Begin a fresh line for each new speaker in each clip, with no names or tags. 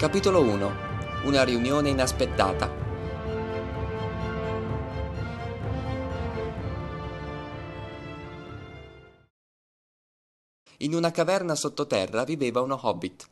Capitolo 1. Una riunione inaspettata. In una caverna sottoterra viveva uno hobbit.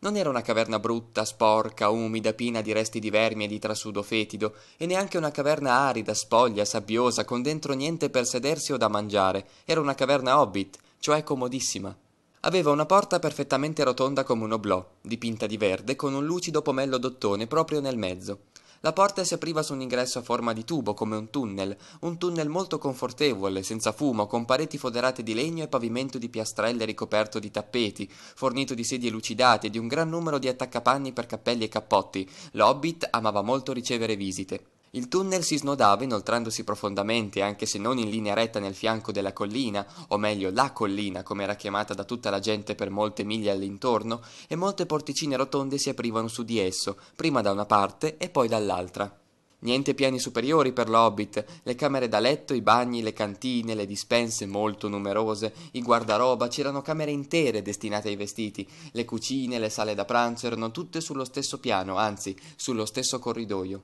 Non era una caverna brutta, sporca, umida, piena di resti di vermi e di trasudo fetido, e neanche una caverna arida, spoglia, sabbiosa, con dentro niente per sedersi o da mangiare. Era una caverna hobbit, cioè comodissima. Aveva una porta perfettamente rotonda come un oblò, dipinta di verde, con un lucido pomello d'ottone proprio nel mezzo. La porta si apriva su un ingresso a forma di tubo, come un tunnel, un tunnel molto confortevole, senza fumo, con pareti foderate di legno e pavimento di piastrelle ricoperto di tappeti, fornito di sedie lucidate e di un gran numero di attaccapanni per cappelli e cappotti. L'Hobbit amava molto ricevere visite. Il tunnel si snodava inoltrandosi profondamente, anche se non in linea retta nel fianco della collina, o meglio la collina come era chiamata da tutta la gente per molte miglia all'intorno, e molte porticine rotonde si aprivano su di esso, prima da una parte e poi dall'altra. Niente piani superiori per l'Hobbit, le camere da letto, i bagni, le cantine, le dispense molto numerose, i guardaroba, c'erano camere intere destinate ai vestiti, le cucine, le sale da pranzo erano tutte sullo stesso piano, anzi sullo stesso corridoio.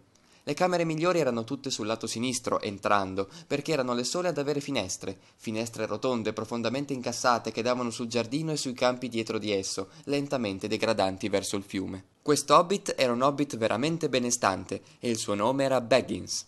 Le camere migliori erano tutte sul lato sinistro, entrando, perché erano le sole ad avere finestre, finestre rotonde profondamente incassate che davano sul giardino e sui campi dietro di esso, lentamente degradanti verso il fiume. Quest'hobbit era un hobbit veramente benestante e il suo nome era Baggins.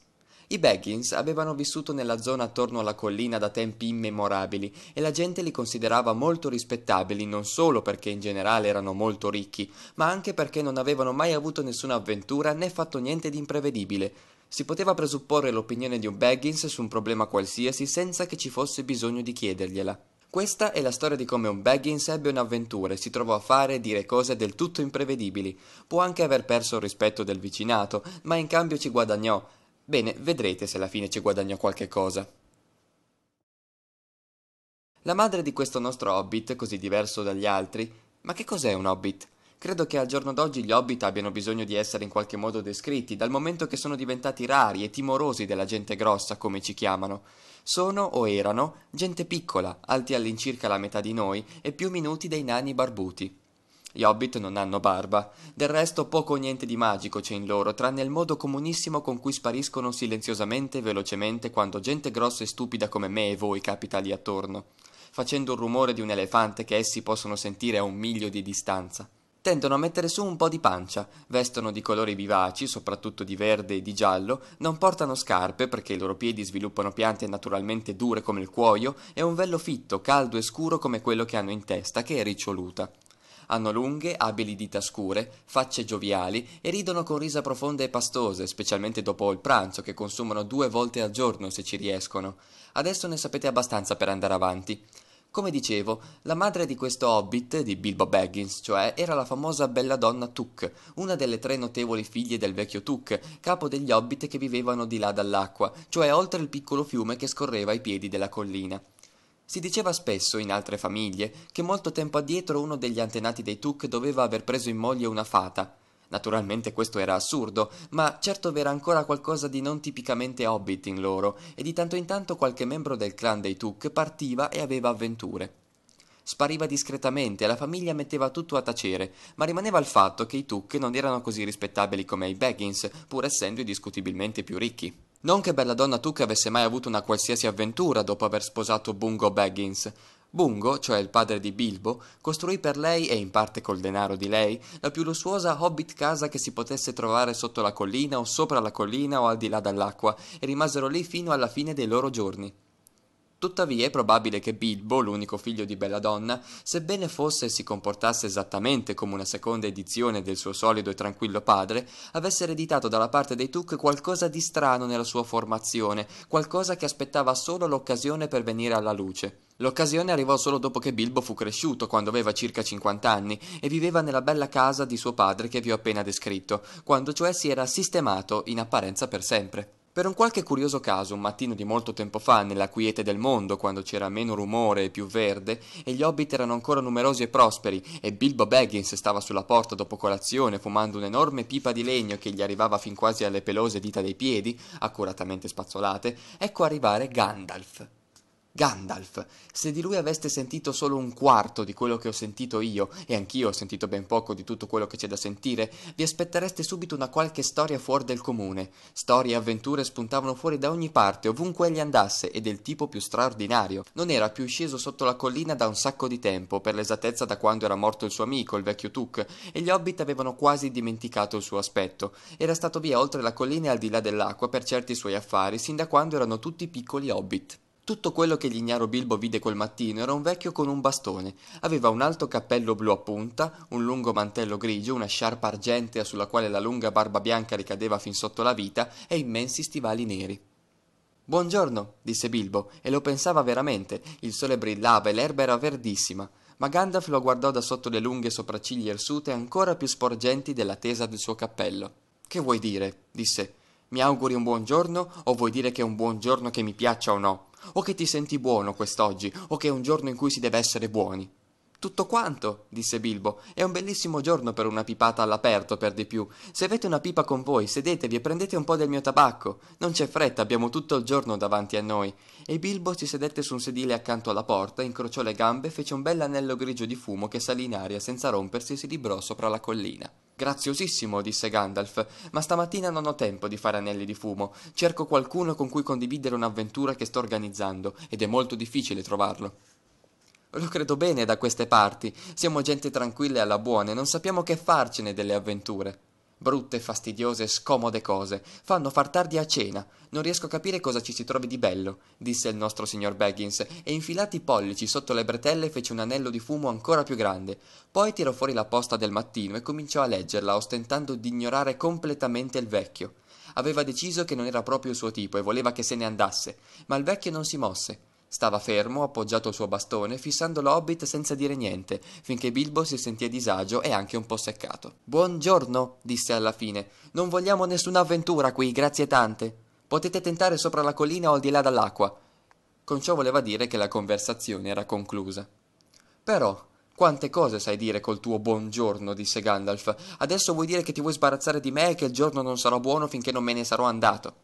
I Baggins avevano vissuto nella zona attorno alla collina da tempi immemorabili e la gente li considerava molto rispettabili non solo perché in generale erano molto ricchi, ma anche perché non avevano mai avuto nessuna avventura né fatto niente di imprevedibile. Si poteva presupporre l'opinione di un Baggins su un problema qualsiasi senza che ci fosse bisogno di chiedergliela. Questa è la storia di come un Baggins ebbe un'avventura e si trovò a fare e dire cose del tutto imprevedibili. Può anche aver perso il rispetto del vicinato, ma in cambio ci guadagnò, Bene, vedrete se alla fine ci guadagno qualche cosa. La madre di questo nostro hobbit, così diverso dagli altri, ma che cos'è un hobbit? Credo che al giorno d'oggi gli hobbit abbiano bisogno di essere in qualche modo descritti, dal momento che sono diventati rari e timorosi della gente grossa, come ci chiamano. Sono o erano gente piccola, alti all'incirca la metà di noi e più minuti dei nani barbuti. Gli hobbit non hanno barba. Del resto poco o niente di magico c'è in loro, tranne il modo comunissimo con cui spariscono silenziosamente e velocemente quando gente grossa e stupida come me e voi capita lì attorno, facendo il rumore di un elefante che essi possono sentire a un miglio di distanza. Tendono a mettere su un po' di pancia, vestono di colori vivaci, soprattutto di verde e di giallo, non portano scarpe perché i loro piedi sviluppano piante naturalmente dure come il cuoio e un vello fitto, caldo e scuro come quello che hanno in testa, che è riccioluta. Hanno lunghe, abili dita scure, facce gioviali e ridono con risa profonde e pastose, specialmente dopo il pranzo che consumano due volte al giorno se ci riescono. Adesso ne sapete abbastanza per andare avanti. Come dicevo, la madre di questo hobbit, di Bilbo Baggins, cioè, era la famosa bella donna Tuk, una delle tre notevoli figlie del vecchio Tuk, capo degli hobbit che vivevano di là dall'acqua, cioè oltre il piccolo fiume che scorreva ai piedi della collina. Si diceva spesso, in altre famiglie, che molto tempo addietro uno degli antenati dei Tuk doveva aver preso in moglie una fata. Naturalmente questo era assurdo, ma certo v'era ancora qualcosa di non tipicamente hobbit in loro, e di tanto in tanto qualche membro del clan dei Tuk partiva e aveva avventure. Spariva discretamente e la famiglia metteva tutto a tacere, ma rimaneva il fatto che i Tuk non erano così rispettabili come i Baggins, pur essendo indiscutibilmente più ricchi. Non che bella Belladonna Tuck avesse mai avuto una qualsiasi avventura dopo aver sposato Bungo Baggins. Bungo, cioè il padre di Bilbo, costruì per lei, e in parte col denaro di lei, la più lussuosa hobbit casa che si potesse trovare sotto la collina o sopra la collina o al di là dall'acqua, e rimasero lì fino alla fine dei loro giorni. Tuttavia è probabile che Bilbo, l'unico figlio di Belladonna, sebbene fosse e si comportasse esattamente come una seconda edizione del suo solido e tranquillo padre, avesse ereditato dalla parte dei Tuk qualcosa di strano nella sua formazione, qualcosa che aspettava solo l'occasione per venire alla luce. L'occasione arrivò solo dopo che Bilbo fu cresciuto, quando aveva circa 50 anni, e viveva nella bella casa di suo padre che vi ho appena descritto, quando cioè si era sistemato in apparenza per sempre. Per un qualche curioso caso, un mattino di molto tempo fa, nella quiete del mondo, quando c'era meno rumore e più verde, e gli hobbit erano ancora numerosi e prosperi, e Bilbo Baggins stava sulla porta dopo colazione fumando un'enorme pipa di legno che gli arrivava fin quasi alle pelose dita dei piedi, accuratamente spazzolate, ecco arrivare Gandalf. Gandalf, se di lui aveste sentito solo un quarto di quello che ho sentito io, e anch'io ho sentito ben poco di tutto quello che c'è da sentire, vi aspettereste subito una qualche storia fuori del comune. Storie e avventure spuntavano fuori da ogni parte, ovunque egli andasse, e del tipo più straordinario. Non era più sceso sotto la collina da un sacco di tempo, per l'esattezza da quando era morto il suo amico, il vecchio Tuk, e gli hobbit avevano quasi dimenticato il suo aspetto. Era stato via oltre la collina e al di là dell'acqua per certi suoi affari, sin da quando erano tutti piccoli hobbit. Tutto quello che l'ignaro Bilbo vide quel mattino era un vecchio con un bastone. Aveva un alto cappello blu a punta, un lungo mantello grigio, una sciarpa argentea sulla quale la lunga barba bianca ricadeva fin sotto la vita e immensi stivali neri. Buongiorno, disse Bilbo, e lo pensava veramente. Il sole brillava e l'erba era verdissima. Ma Gandalf lo guardò da sotto le lunghe sopracciglia irsute ancora più sporgenti della tesa del suo cappello. Che vuoi dire? disse. Mi auguri un buongiorno o vuoi dire che è un buongiorno che mi piaccia o no? o che ti senti buono quest'oggi, o che è un giorno in cui si deve essere buoni. Tutto quanto, disse Bilbo, è un bellissimo giorno per una pipata all'aperto, per di più. Se avete una pipa con voi, sedetevi e prendete un po' del mio tabacco. Non c'è fretta, abbiamo tutto il giorno davanti a noi. E Bilbo si sedette su un sedile accanto alla porta, incrociò le gambe, e fece un bell'anello grigio di fumo che salì in aria senza rompersi e si librò sopra la collina. Graziosissimo, disse Gandalf, ma stamattina non ho tempo di fare anelli di fumo. Cerco qualcuno con cui condividere un'avventura che sto organizzando, ed è molto difficile trovarlo. Lo credo bene da queste parti. Siamo gente tranquilla e alla buona e non sappiamo che farcene delle avventure brutte, fastidiose, scomode cose. Fanno far tardi a cena. Non riesco a capire cosa ci si trovi di bello, disse il nostro signor Baggins, e infilati i pollici sotto le bretelle fece un anello di fumo ancora più grande. Poi tirò fuori la posta del mattino e cominciò a leggerla, ostentando di ignorare completamente il vecchio. Aveva deciso che non era proprio il suo tipo e voleva che se ne andasse, ma il vecchio non si mosse. Stava fermo, appoggiato al suo bastone, fissando l'Hobbit senza dire niente, finché Bilbo si sentì a disagio e anche un po' seccato. Buongiorno, disse alla fine. Non vogliamo nessuna avventura qui, grazie tante. Potete tentare sopra la collina o al di là dall'acqua. Con ciò voleva dire che la conversazione era conclusa. Però, quante cose sai dire col tuo buongiorno, disse Gandalf. Adesso vuoi dire che ti vuoi sbarazzare di me e che il giorno non sarà buono finché non me ne sarò andato.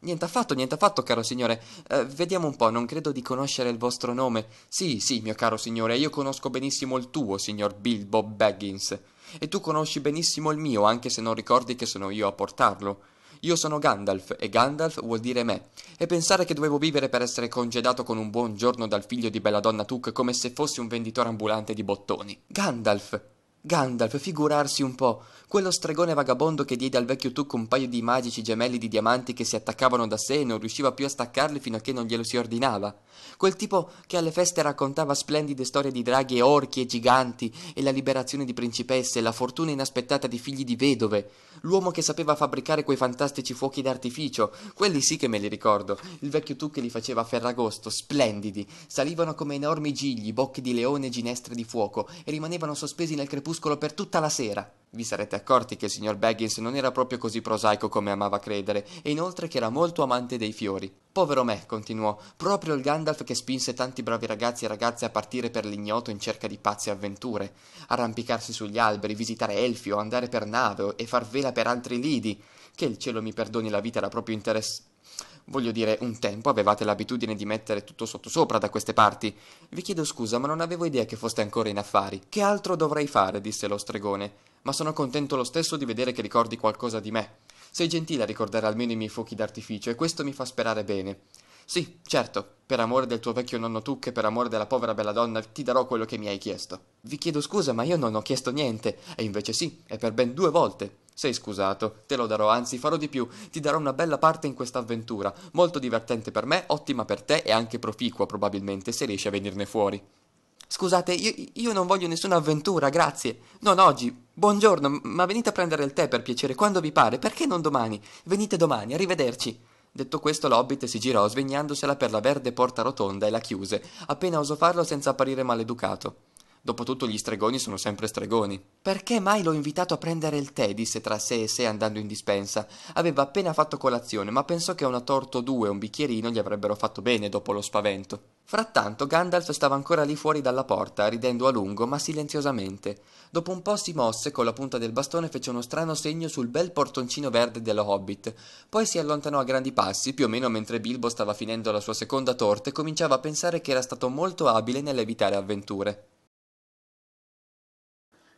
Niente affatto, niente affatto, caro signore. Eh, vediamo un po', non credo di conoscere il vostro nome. Sì, sì, mio caro signore, io conosco benissimo il tuo, signor Bilbo Baggins. E tu conosci benissimo il mio, anche se non ricordi che sono io a portarlo. Io sono Gandalf, e Gandalf vuol dire me. E pensare che dovevo vivere per essere congedato con un buon giorno dal figlio di Belladonna Tuck come se fossi un venditore ambulante di bottoni. Gandalf! Gandalf, figurarsi un po', quello stregone vagabondo che diede al vecchio Tuc un paio di magici gemelli di diamanti che si attaccavano da sé e non riusciva più a staccarli fino a che non glielo si ordinava. Quel tipo che alle feste raccontava splendide storie di draghi e orchi e giganti, e la liberazione di principesse, e la fortuna inaspettata di figli di vedove. L'uomo che sapeva fabbricare quei fantastici fuochi d'artificio, quelli sì che me li ricordo. Il vecchio Tuc che li faceva a Ferragosto, splendidi. Salivano come enormi gigli, bocche di leone e ginestre di fuoco, e rimanevano sospesi nel crepuscolo crepuscolo per tutta la sera. Vi sarete accorti che il signor Baggins non era proprio così prosaico come amava credere, e inoltre che era molto amante dei fiori. Povero me, continuò, proprio il Gandalf che spinse tanti bravi ragazzi e ragazze a partire per l'ignoto in cerca di pazze avventure. Arrampicarsi sugli alberi, visitare Elfio, andare per nave e far vela per altri lidi. Che il cielo mi perdoni la vita era proprio interess... Voglio dire, un tempo avevate l'abitudine di mettere tutto sottosopra da queste parti. Vi chiedo scusa, ma non avevo idea che foste ancora in affari. Che altro dovrei fare? disse lo stregone. Ma sono contento lo stesso di vedere che ricordi qualcosa di me. Sei gentile a ricordare almeno i miei fuochi d'artificio e questo mi fa sperare bene. Sì, certo, per amore del tuo vecchio nonno tu che per amore della povera bella donna ti darò quello che mi hai chiesto. Vi chiedo scusa, ma io non ho chiesto niente, e invece sì, e per ben due volte. Sei scusato, te lo darò, anzi farò di più, ti darò una bella parte in questa avventura, molto divertente per me, ottima per te e anche proficua probabilmente se riesci a venirne fuori. Scusate, io, io, non voglio nessuna avventura, grazie. Non oggi. Buongiorno, ma venite a prendere il tè per piacere quando vi pare, perché non domani? Venite domani, arrivederci. Detto questo, l'hobbit si girò, svegliandosela per la verde porta rotonda e la chiuse, appena osò farlo senza apparire maleducato. Dopotutto gli stregoni sono sempre stregoni. Perché mai l'ho invitato a prendere il tè? disse tra sé e sé andando in dispensa. Aveva appena fatto colazione, ma pensò che una torta o due e un bicchierino gli avrebbero fatto bene dopo lo spavento. Frattanto Gandalf stava ancora lì fuori dalla porta, ridendo a lungo, ma silenziosamente. Dopo un po' si mosse, con la punta del bastone fece uno strano segno sul bel portoncino verde dello Hobbit. Poi si allontanò a grandi passi, più o meno mentre Bilbo stava finendo la sua seconda torta e cominciava a pensare che era stato molto abile nell'evitare avventure.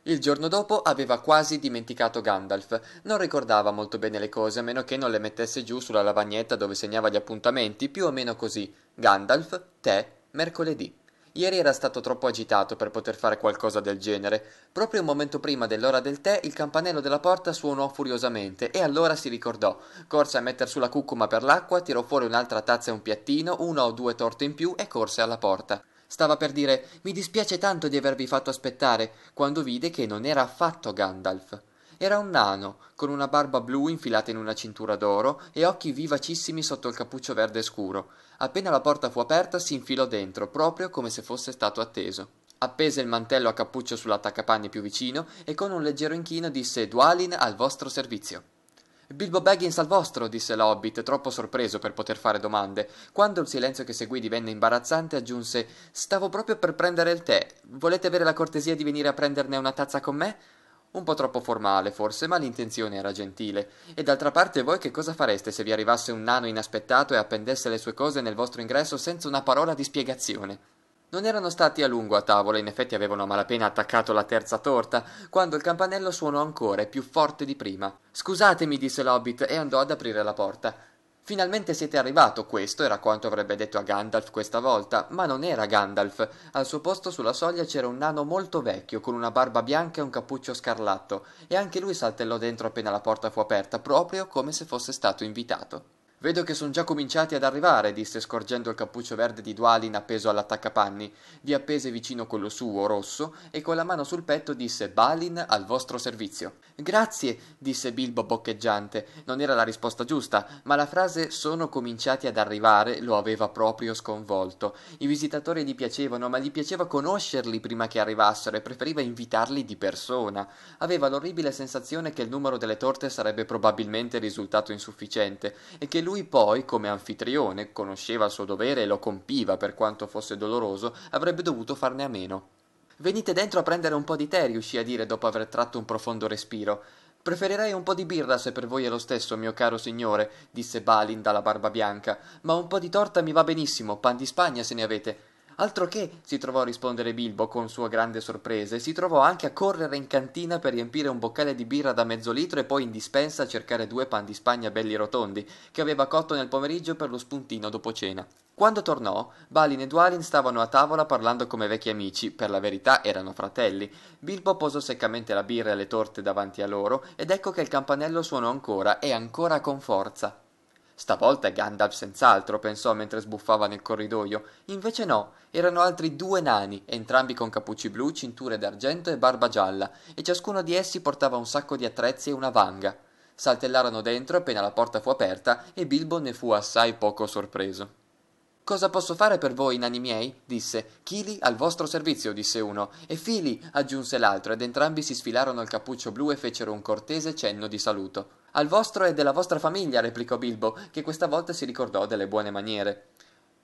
Il giorno dopo aveva quasi dimenticato Gandalf. Non ricordava molto bene le cose, a meno che non le mettesse giù sulla lavagnetta dove segnava gli appuntamenti, più o meno così. Gandalf, te, mercoledì. Ieri era stato troppo agitato per poter fare qualcosa del genere. Proprio un momento prima dell'ora del tè, il campanello della porta suonò furiosamente e allora si ricordò. Corse a metter sulla cucuma per l'acqua, tirò fuori un'altra tazza e un piattino, una o due torte in più e corse alla porta. Stava per dire Mi dispiace tanto di avervi fatto aspettare, quando vide che non era affatto Gandalf. Era un nano, con una barba blu infilata in una cintura d'oro e occhi vivacissimi sotto il cappuccio verde scuro. Appena la porta fu aperta si infilò dentro, proprio come se fosse stato atteso. Appese il mantello a cappuccio sull'attaccapanni più vicino e con un leggero inchino disse Dualin al vostro servizio. Bilbo Baggins al vostro, disse la Hobbit, troppo sorpreso per poter fare domande. Quando il silenzio che seguì divenne imbarazzante, aggiunse Stavo proprio per prendere il tè. Volete avere la cortesia di venire a prenderne una tazza con me? Un po' troppo formale, forse, ma l'intenzione era gentile. E d'altra parte voi che cosa fareste se vi arrivasse un nano inaspettato e appendesse le sue cose nel vostro ingresso senza una parola di spiegazione? Non erano stati a lungo a tavola, in effetti avevano a malapena attaccato la terza torta, quando il campanello suonò ancora più forte di prima. Scusatemi, disse l'Hobbit e andò ad aprire la porta. Finalmente siete arrivato, questo era quanto avrebbe detto a Gandalf questa volta, ma non era Gandalf. Al suo posto sulla soglia c'era un nano molto vecchio, con una barba bianca e un cappuccio scarlatto, e anche lui saltellò dentro appena la porta fu aperta, proprio come se fosse stato invitato. Vedo che sono già cominciati ad arrivare, disse scorgendo il cappuccio verde di Dualin appeso all'attaccapanni. Vi appese vicino quello suo, rosso, e con la mano sul petto disse Balin al vostro servizio. Grazie, disse Bilbo boccheggiante. Non era la risposta giusta, ma la frase sono cominciati ad arrivare lo aveva proprio sconvolto. I visitatori gli piacevano, ma gli piaceva conoscerli prima che arrivassero e preferiva invitarli di persona. Aveva l'orribile sensazione che il numero delle torte sarebbe probabilmente risultato insufficiente e che lui lui poi, come anfitrione, conosceva il suo dovere e lo compiva per quanto fosse doloroso, avrebbe dovuto farne a meno. Venite dentro a prendere un po' di tè, riuscì a dire dopo aver tratto un profondo respiro. Preferirei un po' di birra se per voi è lo stesso, mio caro signore, disse Balin dalla barba bianca, ma un po' di torta mi va benissimo, pan di Spagna se ne avete. Altro che si trovò a rispondere Bilbo con sua grande sorpresa e si trovò anche a correre in cantina per riempire un boccale di birra da mezzo litro e poi in dispensa a cercare due pan di spagna belli rotondi che aveva cotto nel pomeriggio per lo spuntino dopo cena. Quando tornò, Balin e Dwalin stavano a tavola parlando come vecchi amici, per la verità erano fratelli. Bilbo posò seccamente la birra e le torte davanti a loro ed ecco che il campanello suonò ancora e ancora con forza. Stavolta è Gandalf senz'altro, pensò mentre sbuffava nel corridoio. Invece no, erano altri due nani, entrambi con cappucci blu, cinture d'argento e barba gialla, e ciascuno di essi portava un sacco di attrezzi e una vanga. Saltellarono dentro appena la porta fu aperta e Bilbo ne fu assai poco sorpreso. Cosa posso fare per voi, nani miei? disse. Chili al vostro servizio, disse uno. E Fili, aggiunse l'altro, ed entrambi si sfilarono il cappuccio blu e fecero un cortese cenno di saluto. Al vostro e della vostra famiglia, replicò Bilbo, che questa volta si ricordò delle buone maniere.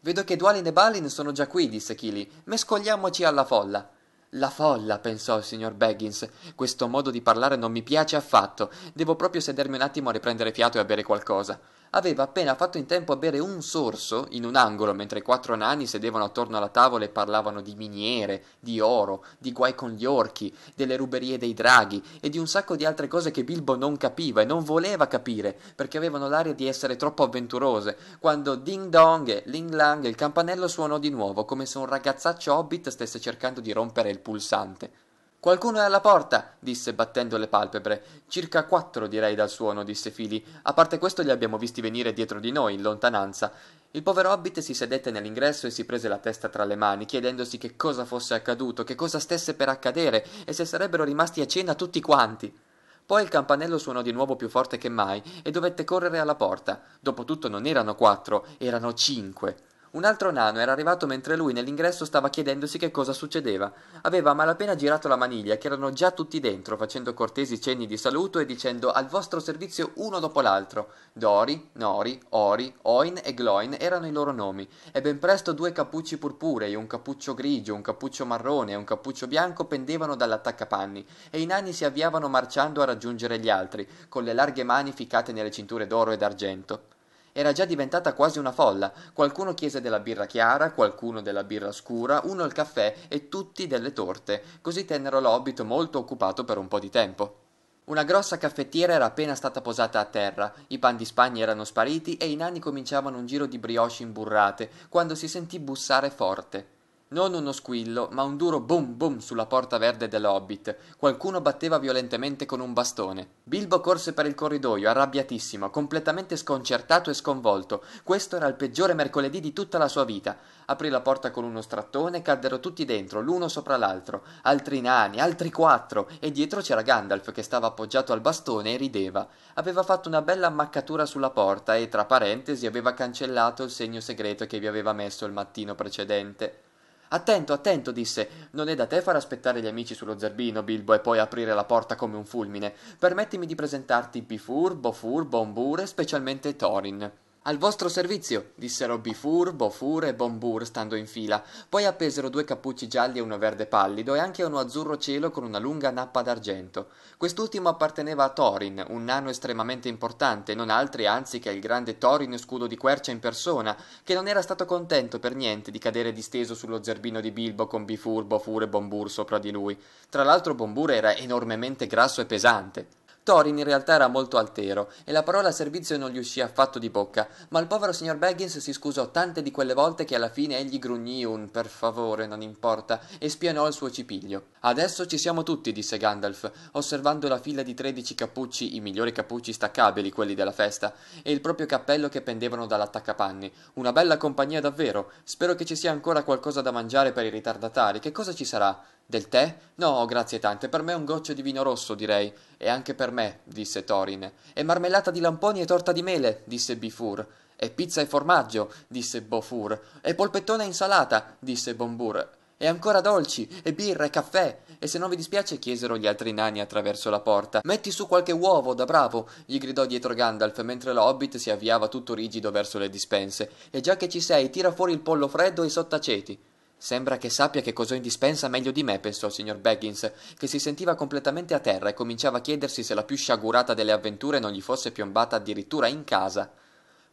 Vedo che Dualin e Balin sono già qui, disse Chili. Mescoliamoci alla folla. La folla, pensò il signor Baggins. Questo modo di parlare non mi piace affatto. Devo proprio sedermi un attimo a riprendere fiato e a bere qualcosa aveva appena fatto in tempo a bere un sorso in un angolo mentre i quattro nani sedevano attorno alla tavola e parlavano di miniere, di oro, di guai con gli orchi, delle ruberie dei draghi e di un sacco di altre cose che Bilbo non capiva e non voleva capire perché avevano l'aria di essere troppo avventurose, quando ding dong e ling lang il campanello suonò di nuovo come se un ragazzaccio hobbit stesse cercando di rompere il pulsante qualcuno è alla porta disse battendo le palpebre circa quattro direi dal suono disse fili a parte questo li abbiamo visti venire dietro di noi in lontananza il povero hobbit si sedette nell'ingresso e si prese la testa tra le mani chiedendosi che cosa fosse accaduto che cosa stesse per accadere e se sarebbero rimasti a cena tutti quanti poi il campanello suonò di nuovo più forte che mai e dovette correre alla porta dopotutto non erano quattro erano cinque un altro nano era arrivato mentre lui nell'ingresso stava chiedendosi che cosa succedeva. Aveva a malapena girato la maniglia, che erano già tutti dentro, facendo cortesi cenni di saluto e dicendo al vostro servizio uno dopo l'altro. Dori, Nori, Ori, Oin e Gloin erano i loro nomi, e ben presto due cappucci purpurei, un cappuccio grigio, un cappuccio marrone e un cappuccio bianco pendevano dall'attaccapanni, e i nani si avviavano marciando a raggiungere gli altri, con le larghe mani ficcate nelle cinture d'oro e d'argento. Era già diventata quasi una folla. Qualcuno chiese della birra chiara, qualcuno della birra scura, uno il caffè e tutti delle torte. Così tennero l'obito molto occupato per un po' di tempo. Una grossa caffettiera era appena stata posata a terra, i pan di spagna erano spariti e i nani cominciavano un giro di brioche imburrate, quando si sentì bussare forte non uno squillo, ma un duro boom boom sulla porta verde dell'Hobbit. Qualcuno batteva violentemente con un bastone. Bilbo corse per il corridoio, arrabbiatissimo, completamente sconcertato e sconvolto. Questo era il peggiore mercoledì di tutta la sua vita. Aprì la porta con uno strattone, e caddero tutti dentro, l'uno sopra l'altro. Altri nani, altri quattro, e dietro c'era Gandalf che stava appoggiato al bastone e rideva. Aveva fatto una bella ammaccatura sulla porta e, tra parentesi, aveva cancellato il segno segreto che vi aveva messo il mattino precedente. Attento, attento, disse. Non è da te far aspettare gli amici sullo zerbino, Bilbo, e poi aprire la porta come un fulmine. Permettimi di presentarti Bifur, Furbo, Ombure, specialmente Thorin. Al vostro servizio, dissero Bifur, Bofur e Bombur stando in fila. Poi appesero due cappucci gialli e uno verde pallido e anche uno azzurro cielo con una lunga nappa d'argento. Quest'ultimo apparteneva a Thorin, un nano estremamente importante, non altri anzi che il grande Thorin scudo di quercia in persona, che non era stato contento per niente di cadere disteso sullo zerbino di Bilbo con Bifur, Bofur e Bombur sopra di lui. Tra l'altro Bombur era enormemente grasso e pesante. Thorin in realtà era molto altero e la parola servizio non gli uscì affatto di bocca, ma il povero signor Baggins si scusò tante di quelle volte che alla fine egli grugnì un per favore, non importa, e spianò il suo cipiglio. Adesso ci siamo tutti, disse Gandalf, osservando la fila di tredici cappucci, i migliori cappucci staccabili, quelli della festa, e il proprio cappello che pendevano dall'attaccapanni. Una bella compagnia davvero. Spero che ci sia ancora qualcosa da mangiare per i ritardatari. Che cosa ci sarà? Del tè? No, grazie tante, per me un goccio di vino rosso, direi. E anche per me, disse Thorin. E marmellata di lamponi e torta di mele, disse Bifur. E pizza e formaggio, disse Bofur. E polpettone e insalata, disse Bombur. E ancora dolci, e birra e caffè. E se non vi dispiace, chiesero gli altri nani attraverso la porta. Metti su qualche uovo, da bravo, gli gridò dietro Gandalf mentre la hobbit si avviava tutto rigido verso le dispense. E già che ci sei, tira fuori il pollo freddo e i sottaceti. Sembra che sappia che cos'ho in dispensa meglio di me, pensò il signor Baggins, che si sentiva completamente a terra e cominciava a chiedersi se la più sciagurata delle avventure non gli fosse piombata addirittura in casa.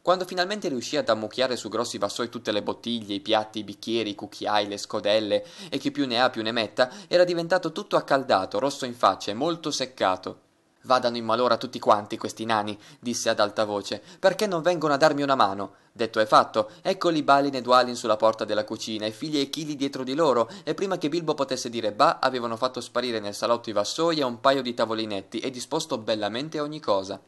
Quando finalmente riuscì ad ammucchiare su grossi vassoi tutte le bottiglie, i piatti, i bicchieri, i cucchiai, le scodelle e chi più ne ha più ne metta, era diventato tutto accaldato, rosso in faccia e molto seccato. Vadano in malora tutti quanti questi nani, disse ad alta voce, perché non vengono a darmi una mano? Detto e fatto, eccoli Balin e Dualin sulla porta della cucina e figli e chili dietro di loro, e prima che Bilbo potesse dire ba, avevano fatto sparire nel salotto i vassoi e un paio di tavolinetti e disposto bellamente ogni cosa.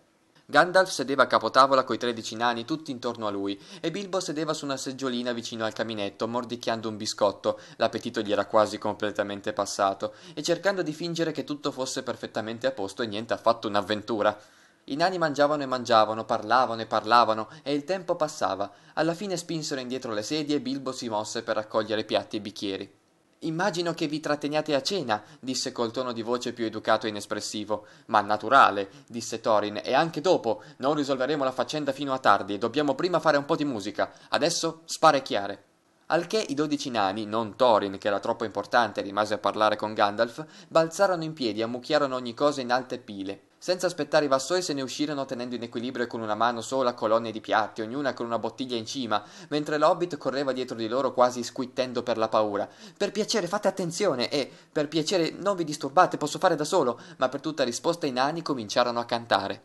Gandalf sedeva a capotavola coi tredici nani tutti intorno a lui e Bilbo sedeva su una seggiolina vicino al caminetto, mordicchiando un biscotto, l'appetito gli era quasi completamente passato, e cercando di fingere che tutto fosse perfettamente a posto e niente affatto un'avventura. I nani mangiavano e mangiavano, parlavano e parlavano, e il tempo passava. Alla fine spinsero indietro le sedie e Bilbo si mosse per raccogliere piatti e bicchieri. Immagino che vi tratteniate a cena, disse col tono di voce più educato e inespressivo. Ma naturale, disse Thorin, e anche dopo. Non risolveremo la faccenda fino a tardi, dobbiamo prima fare un po' di musica. Adesso sparecchiare. Al che i dodici nani, non Thorin, che era troppo importante e rimase a parlare con Gandalf, balzarono in piedi e ammucchiarono ogni cosa in alte pile. Senza aspettare i vassoi se ne uscirono tenendo in equilibrio con una mano sola colonne di piatti, ognuna con una bottiglia in cima, mentre l'Hobbit correva dietro di loro quasi squittendo per la paura. Per piacere fate attenzione e, per piacere non vi disturbate, posso fare da solo, ma per tutta risposta i nani cominciarono a cantare.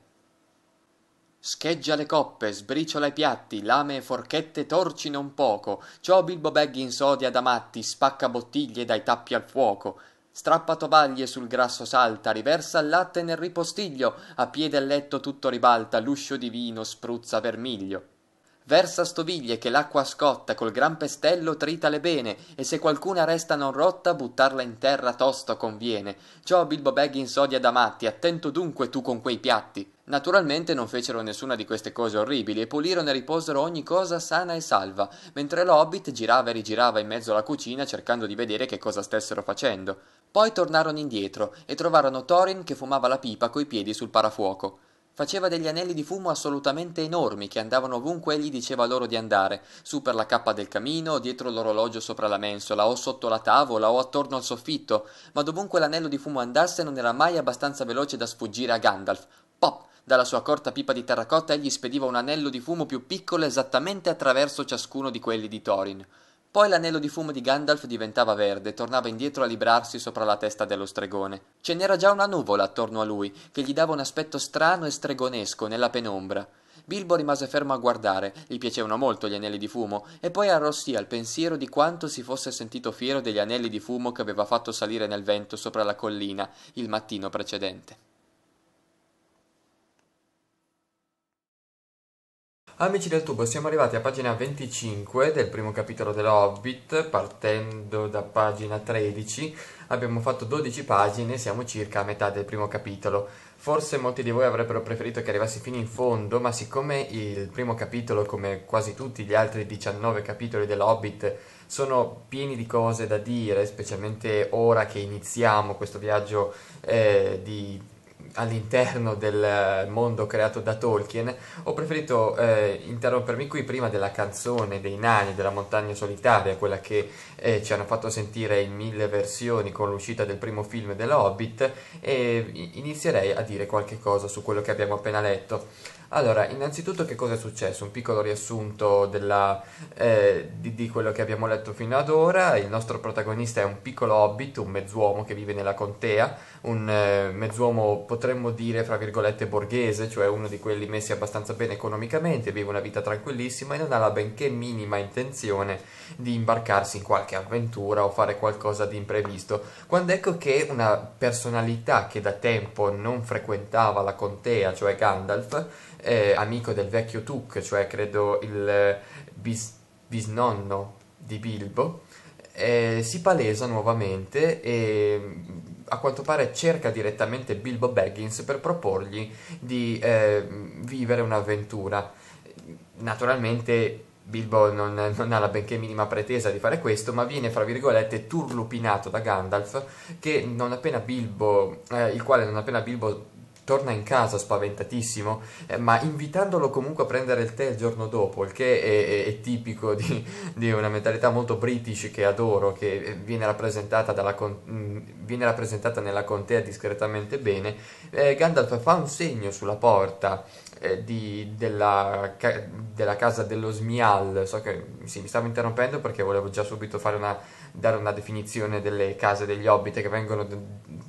Scheggia le coppe, sbriciola i piatti, lame e forchette torci non poco, ciò Bilbo Baggins odia da matti, spacca bottiglie dai tappi al fuoco, Strappa tovaglie sul grasso salta, riversa il latte nel ripostiglio, a piede al letto tutto ribalta, l'uscio di vino spruzza vermiglio versa stoviglie che l'acqua scotta col gran pestello tritale bene e se qualcuna resta non rotta buttarla in terra tosto conviene ciò bilbo baggins odia da matti attento dunque tu con quei piatti Naturalmente non fecero nessuna di queste cose orribili e pulirono e riposero ogni cosa sana e salva, mentre l'Hobbit girava e rigirava in mezzo alla cucina cercando di vedere che cosa stessero facendo. Poi tornarono indietro e trovarono Thorin che fumava la pipa coi piedi sul parafuoco. Faceva degli anelli di fumo assolutamente enormi che andavano ovunque egli diceva loro di andare, su per la cappa del camino, dietro l'orologio sopra la mensola, o sotto la tavola, o attorno al soffitto, ma dovunque l'anello di fumo andasse non era mai abbastanza veloce da sfuggire a Gandalf. Pop! Dalla sua corta pipa di terracotta egli spediva un anello di fumo più piccolo esattamente attraverso ciascuno di quelli di Thorin. Poi l'anello di fumo di Gandalf diventava verde e tornava indietro a librarsi sopra la testa dello stregone. Ce n'era già una nuvola attorno a lui, che gli dava un aspetto strano e stregonesco nella penombra. Bilbo rimase fermo a guardare, gli piacevano molto gli anelli di fumo, e poi arrossì al pensiero di quanto si fosse sentito fiero degli anelli di fumo che aveva fatto salire nel vento sopra la collina il mattino precedente. Amici del tubo, siamo arrivati a pagina 25 del primo capitolo dell'Hobbit, partendo da pagina 13, abbiamo fatto 12 pagine, siamo circa a metà del primo capitolo. Forse molti di voi avrebbero preferito che arrivassi fino in fondo, ma siccome il primo capitolo, come quasi tutti gli altri 19 capitoli dell'Hobbit, sono pieni di cose da dire, specialmente ora che iniziamo questo viaggio eh, di all'interno del mondo creato da Tolkien, ho preferito eh, interrompermi qui prima della canzone dei nani della montagna solitaria, quella che eh, ci hanno fatto sentire in mille versioni con l'uscita del primo film della Hobbit e inizierei a dire qualche cosa su quello che abbiamo appena letto. Allora, innanzitutto che cosa è successo? Un piccolo riassunto della, eh, di, di, quello che abbiamo letto fino ad ora. Il nostro protagonista è un piccolo hobbit, un mezzuomo che vive nella contea, un eh, mezzuomo potremmo dire fra virgolette borghese, cioè uno di quelli messi abbastanza bene economicamente, vive una vita tranquillissima e non ha la benché minima intenzione di imbarcarsi in qualche avventura o fare qualcosa di imprevisto. Quando ecco che una personalità che da tempo non frequentava la contea, cioè Gandalf, eh, amico del vecchio Tuk, cioè credo il eh, bis, bisnonno di Bilbo, eh, si palesa nuovamente e mm, a quanto pare cerca direttamente Bilbo Baggins per proporgli di eh, mm, vivere un'avventura. Naturalmente Bilbo non, non, ha la benché minima pretesa di fare questo, ma viene, fra virgolette, turlupinato da Gandalf, che non appena Bilbo, eh, il quale non appena Bilbo torna in casa spaventatissimo, eh, ma invitandolo comunque a prendere il tè il giorno dopo, il che è, è, è tipico di, di, una mentalità molto british che adoro, che eh, viene rappresentata, dalla, mm, viene rappresentata nella contea discretamente bene, eh, Gandalf fa un segno sulla porta eh, di, della, ca- della, casa dello SMIAL, so che sì, mi stavo interrompendo perché volevo già subito una, dare una definizione delle case degli hobbit che vengono, de-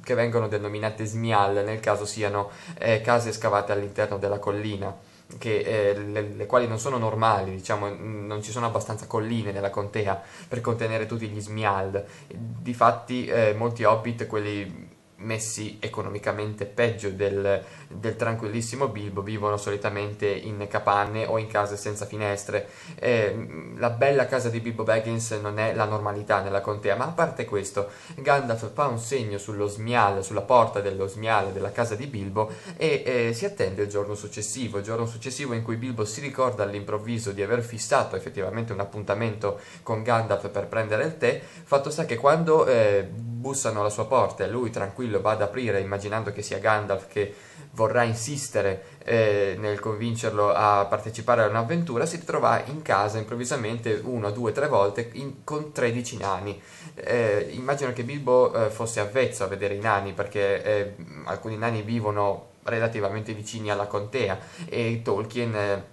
che vengono denominate SMIAL nel caso siano eh, case scavate all'interno della collina. Che, eh, le, le, quali non sono normali, diciamo, non ci sono abbastanza colline nella contea per contenere tutti gli smial. Difatti, eh, molti hobbit, quelli messi economicamente peggio del, del tranquillissimo Bilbo vivono solitamente in capanne o in case senza finestre. Eh, la bella casa di Bilbo Baggins non è la normalità nella contea, ma a parte questo, Gandalf fa un segno sullo smiale, sulla porta dello smiale della casa di Bilbo e eh, si attende il giorno successivo, il giorno successivo in cui Bilbo si ricorda all'improvviso di aver fissato effettivamente un appuntamento con Gandalf per prendere il tè, fatto sta che quando eh, bussano alla sua porta e lui tranquillo va ad aprire immaginando che sia Gandalf che vorrà insistere eh, nel convincerlo a partecipare a un'avventura, si ritrova in casa improvvisamente una, due, tre volte in, con 13 nani. Eh, immagino che Bilbo eh, fosse avvezzo a vedere i nani perché eh, alcuni nani vivono relativamente vicini alla contea e Tolkien eh,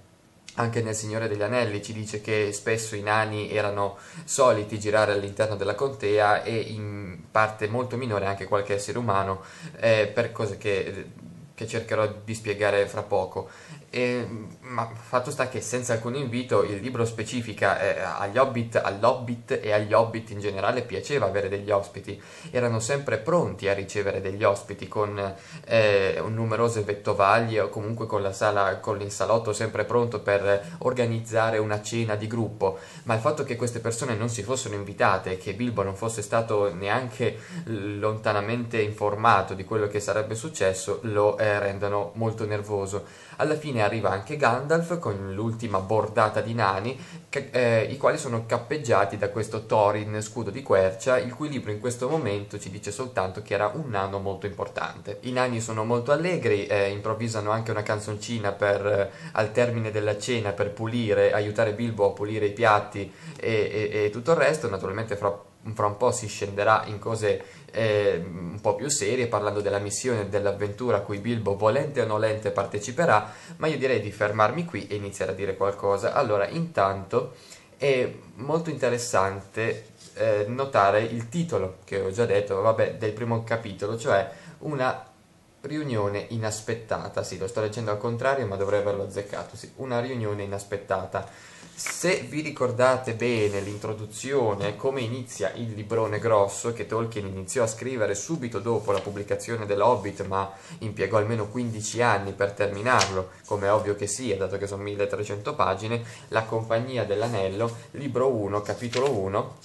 anche nel Signore degli Anelli ci dice che spesso i nani erano soliti girare all'interno della contea e in parte molto minore anche qualche essere umano eh, per cose che eh, che cercherò di spiegare fra poco. E, ma fatto sta che senza alcun invito il libro specifica eh, agli Hobbit, all'Hobbit e agli Hobbit in generale piaceva avere degli ospiti, erano sempre pronti a ricevere degli ospiti con eh, numerose vettovaglie o comunque con la sala, con l'insalotto sempre pronto per organizzare una cena di gruppo, ma il fatto che queste persone non si fossero invitate e che Bilbo non fosse stato neanche lontanamente informato di quello che sarebbe successo lo eh, rendono molto nervoso. Alla fine arriva anche Gandalf Gandalf con l'ultima bordata di nani, che, eh, i quali sono cappeggiati da questo Thorin scudo di quercia, il cui libro in questo momento ci dice soltanto che era un nano molto importante. I nani sono molto allegri, eh, improvvisano anche una canzoncina per, eh, al termine della cena per pulire, aiutare Bilbo a pulire i piatti e, e, e tutto il resto, naturalmente fra, fra un po' si scenderà in cose eh, un po' più serie, parlando della missione e dell'avventura a cui Bilbo volente o nolente parteciperà, ma io direi di fermarmi qui e iniziare a dire qualcosa. Allora, intanto è molto interessante eh, notare il titolo, che ho già detto, vabbè, del primo capitolo, cioè una riunione inaspettata, sì, lo sto leggendo al contrario, ma dovrei averlo azzeccato, sì, una riunione inaspettata se vi ricordate bene l'introduzione, come inizia il librone grosso che Tolkien iniziò a scrivere subito dopo la pubblicazione dell'Hobbit, ma impiegò almeno 15 anni per terminarlo, come è ovvio che sia, dato che sono 1300 pagine, La Compagnia dell'Anello, libro 1, capitolo 1,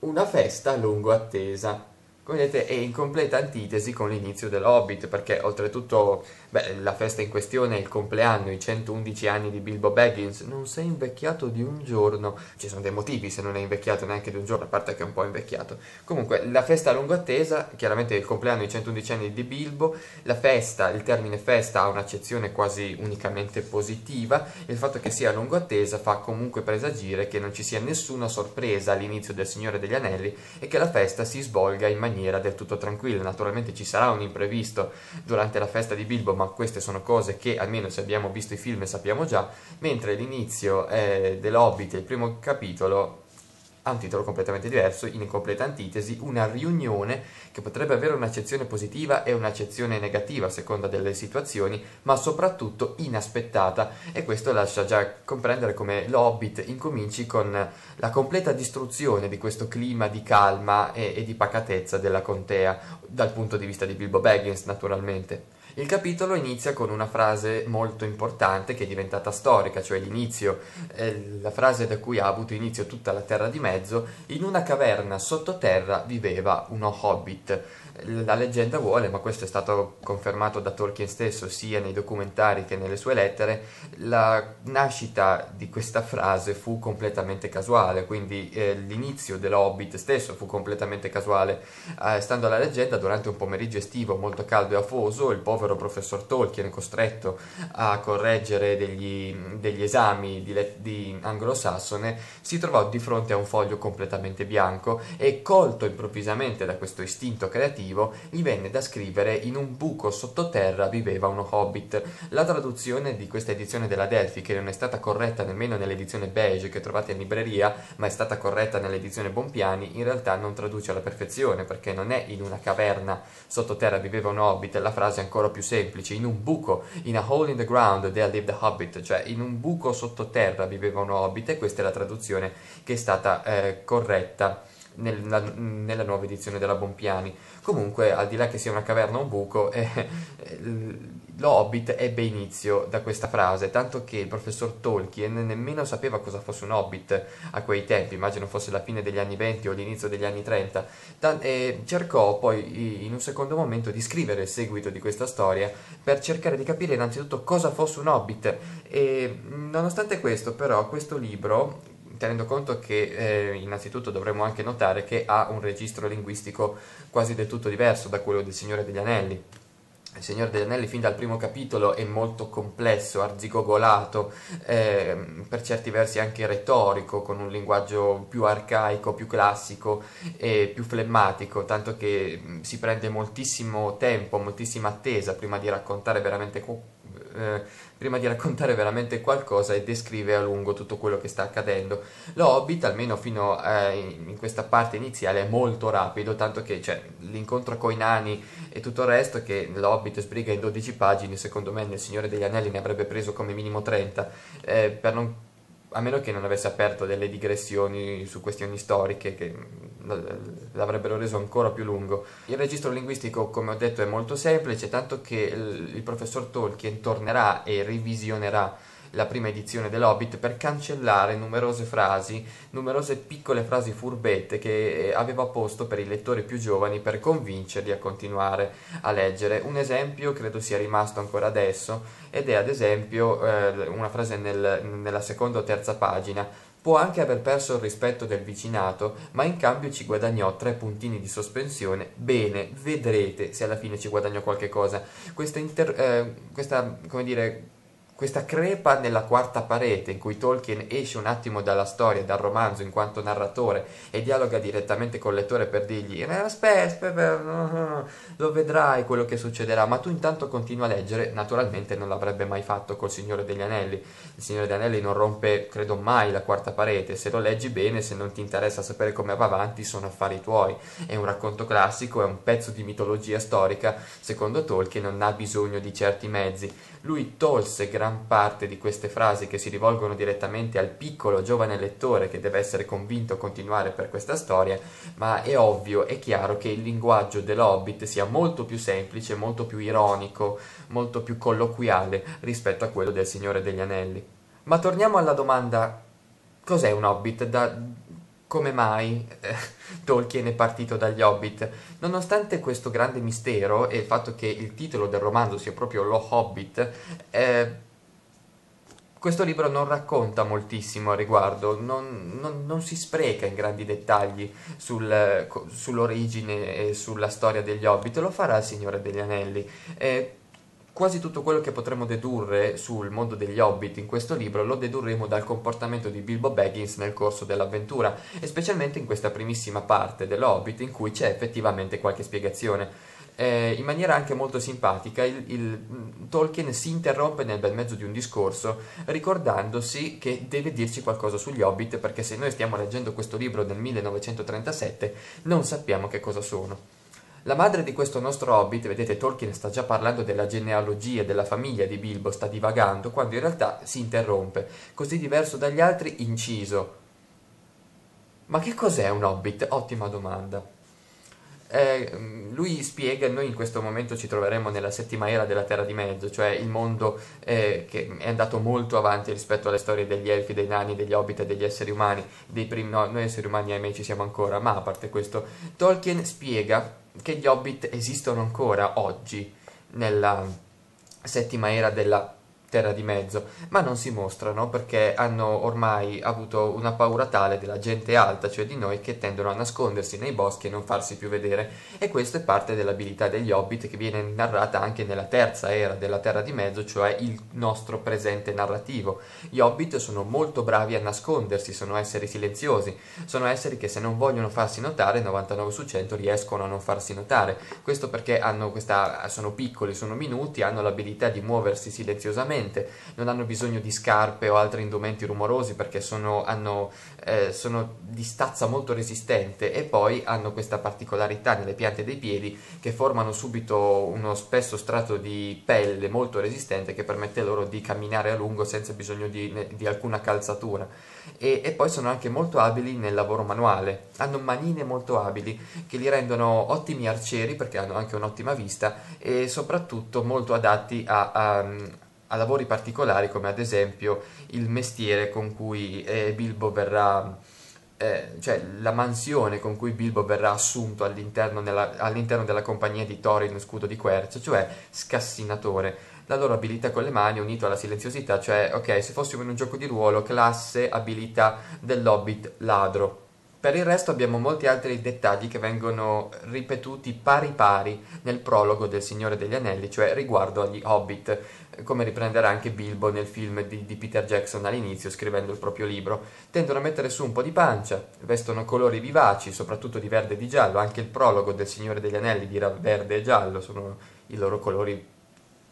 una festa lungo attesa. Come vedete è in completa antitesi con l'inizio dell'Hobbit, perché oltretutto Beh, la festa in questione è il compleanno, i 111 anni di Bilbo Baggins. Non sei invecchiato di un giorno. Ci sono dei motivi se non è invecchiato neanche di un giorno, a parte che è un po' invecchiato. Comunque, la festa a lungo attesa, chiaramente il compleanno, i 111 anni di Bilbo. La festa, il termine festa ha un'accezione quasi unicamente positiva. Il fatto che sia a lungo attesa fa comunque presagire che non ci sia nessuna sorpresa all'inizio del Signore degli Anelli e che la festa si svolga in maniera del tutto tranquilla. Naturalmente ci sarà un imprevisto durante la festa di Bilbo, ma queste sono cose che almeno se abbiamo visto i film sappiamo già, mentre l'inizio eh, dell'Hobbit, il primo capitolo, ha un titolo completamente diverso, in completa antitesi, una riunione che potrebbe avere un'accezione positiva e un'accezione negativa a seconda delle situazioni, ma soprattutto inaspettata e questo lascia già comprendere come l'Hobbit incominci con la completa distruzione di questo clima di calma e, e di pacatezza della contea dal punto di vista di Bilbo Baggins naturalmente. Il capitolo inizia con una frase molto importante che è diventata storica, cioè l'inizio, eh, la frase da cui ha avuto inizio tutta la Terra di Mezzo, in una caverna sottoterra viveva uno hobbit la leggenda vuole, ma questo è stato confermato da Tolkien stesso sia nei documentari che nelle sue lettere, la nascita di questa frase fu completamente casuale, quindi eh, l'inizio dell'Hobbit stesso fu completamente casuale. Eh, stando alla leggenda, durante un pomeriggio estivo molto caldo e afoso, il povero professor Tolkien, costretto a correggere degli, degli esami di, di anglosassone, si trovò di fronte a un foglio completamente bianco e colto improvvisamente da questo istinto creativo, tentativo gli venne da scrivere In un buco sottoterra viveva uno hobbit. La traduzione di questa edizione della Delphi, che non è stata corretta nemmeno nell'edizione beige che trovate in libreria, ma è stata corretta nell'edizione Bompiani, in realtà non traduce alla perfezione, perché non è in una caverna sottoterra viveva un hobbit, la frase è ancora più semplice, in un buco, in a hole in the ground there lived a hobbit, cioè in un buco sottoterra viveva un hobbit e questa è la traduzione che è stata eh, corretta nella, nella nuova edizione della Bompiani. Comunque, al di là che sia una caverna o un buco, eh, eh, lo Hobbit ebbe inizio da questa frase, tanto che il professor Tolkien nemmeno sapeva cosa fosse un Hobbit a quei tempi, immagino fosse la fine degli anni 20 o l'inizio degli anni 30, e cercò poi in un secondo momento di scrivere il seguito di questa storia per cercare di capire innanzitutto cosa fosse un Hobbit e nonostante questo però questo libro tenendo conto che eh, innanzitutto dovremmo anche notare che ha un registro linguistico quasi del tutto diverso da quello del Signore degli Anelli. Il Signore degli Anelli fin dal primo capitolo è molto complesso, arzigogolato, eh, per certi versi anche retorico, con un linguaggio più arcaico, più classico e più flemmatico, tanto che mm, si prende moltissimo tempo, moltissima attesa prima di raccontare veramente eh, prima di raccontare veramente qualcosa e descrive a lungo tutto quello che sta accadendo. Lo Hobbit, almeno fino a, eh, in questa parte iniziale, è molto rapido, tanto che cioè, l'incontro con i nani e tutto il resto che lo sbriga in 12 pagine, secondo me nel Signore degli Anelli ne avrebbe preso come minimo 30, eh, per non a meno che non avesse aperto delle digressioni su questioni storiche che mm, l'avrebbero reso ancora più lungo. Il registro linguistico, come ho detto, è molto semplice, tanto che il professor Tolkien tornerà e revisionerà la prima edizione dell'Hobbit per cancellare numerose frasi, numerose piccole frasi furbette che eh, aveva posto per i lettori più giovani per convincerli a continuare a leggere. Un esempio credo sia rimasto ancora adesso ed è ad esempio eh, una frase nel, nella seconda o terza pagina Può anche aver perso il rispetto del vicinato, ma in cambio ci guadagnò tre puntini di sospensione. Bene, vedrete se alla fine ci guadagnò qualche cosa. Questa, inter- eh, questa come dire, questa crepa nella quarta parete in cui Tolkien esce un attimo dalla storia, dal romanzo in quanto narratore e dialoga direttamente col lettore per dirgli eh, uh-huh, lo vedrai quello che succederà, ma tu intanto continua a leggere, naturalmente non l'avrebbe mai fatto col Signore degli Anelli, il Signore degli Anelli non rompe credo mai la quarta parete, se lo leggi bene, se non ti interessa sapere come va avanti sono affari tuoi, è un racconto classico, è un pezzo di mitologia storica, secondo Tolkien non ha bisogno di certi mezzi, lui tolse gran parte di queste frasi che si rivolgono direttamente al piccolo giovane lettore che deve essere convinto a continuare per questa storia, ma è ovvio, è chiaro che il linguaggio dell'Hobbit sia molto più semplice, molto più ironico, molto più colloquiale rispetto a quello del Signore degli Anelli. Ma torniamo alla domanda cos'è un hobbit? Da, come mai eh, Tolkien è partito dagli Hobbit. Nonostante questo grande mistero e il fatto che il titolo del romanzo sia proprio Lo Hobbit, eh, questo libro non racconta moltissimo a riguardo, non, non, non si spreca in grandi dettagli sul, sull'origine e sulla storia degli Hobbit, lo farà il Signore degli Anelli. Eh, Quasi tutto quello che potremmo dedurre sul mondo degli hobbit in questo libro lo dedurremo dal comportamento di Bilbo Baggins nel corso dell'avventura, e specialmente in questa primissima parte dell'hobbit in cui c'è effettivamente qualche spiegazione. Eh, in maniera anche molto simpatica, il, il, mm, Tolkien si interrompe nel bel mezzo di un discorso ricordandosi che deve dirci qualcosa sugli hobbit, perché se noi stiamo leggendo questo libro nel 1937 non sappiamo che cosa sono. La madre di questo nostro hobbit, vedete Tolkien sta già parlando della genealogia della famiglia di Bilbo, sta divagando, quando in realtà si interrompe, così diverso dagli altri, inciso. Ma che cos'è un hobbit? Ottima domanda. Eh, lui spiega, noi in questo momento ci troveremo nella settima era della Terra di Mezzo, cioè il mondo eh, che è andato molto avanti rispetto alle storie degli elfi, dei nani, degli hobbit e degli esseri umani, dei primi, no, noi esseri umani ahimè ci siamo ancora, ma a parte questo, Tolkien spiega che gli Hobbit esistono ancora oggi nella settima era della terra di mezzo, ma non si mostrano perché hanno ormai avuto una paura tale della gente alta, cioè di noi, che tendono a nascondersi nei boschi e non farsi più vedere. E questo è parte dell'abilità degli hobbit che viene narrata anche nella terza era della terra di mezzo, cioè il nostro presente narrativo. Gli hobbit sono molto bravi a nascondersi, sono esseri silenziosi, sono esseri che se non vogliono farsi notare, 99 su 100 riescono a non farsi notare. Questo perché questa, sono piccoli, sono minuti, hanno l'abilità di muoversi silenziosamente comodamente, non hanno bisogno di scarpe o altri indumenti rumorosi perché sono, hanno, eh, sono di stazza molto resistente e poi hanno questa particolarità nelle piante dei piedi che formano subito uno spesso strato di pelle molto resistente che permette loro di camminare a lungo senza bisogno di, di alcuna calzatura e, e poi sono anche molto abili nel lavoro manuale, hanno manine molto abili che li rendono ottimi arcieri perché hanno anche un'ottima vista e soprattutto molto adatti a, a, a lavori particolari come ad esempio il mestiere con cui eh, Bilbo verrà eh, cioè la mansione con cui Bilbo verrà assunto all'interno, nella, all'interno della compagnia di Thorin Scudo di Quercia, cioè scassinatore. La loro abilità con le mani unito alla silenziosità, cioè ok, se fossimo in un gioco di ruolo, classe abilità dell'hobbit ladro per il resto abbiamo molti altri dettagli che vengono ripetuti pari pari nel prologo del Signore degli Anelli, cioè riguardo agli Hobbit, come riprenderà anche Bilbo nel film di, di Peter Jackson all'inizio scrivendo il proprio libro. Tendono a mettere su un po' di pancia, vestono colori vivaci, soprattutto di verde e di giallo, anche il prologo del Signore degli Anelli dirà verde e giallo sono i loro colori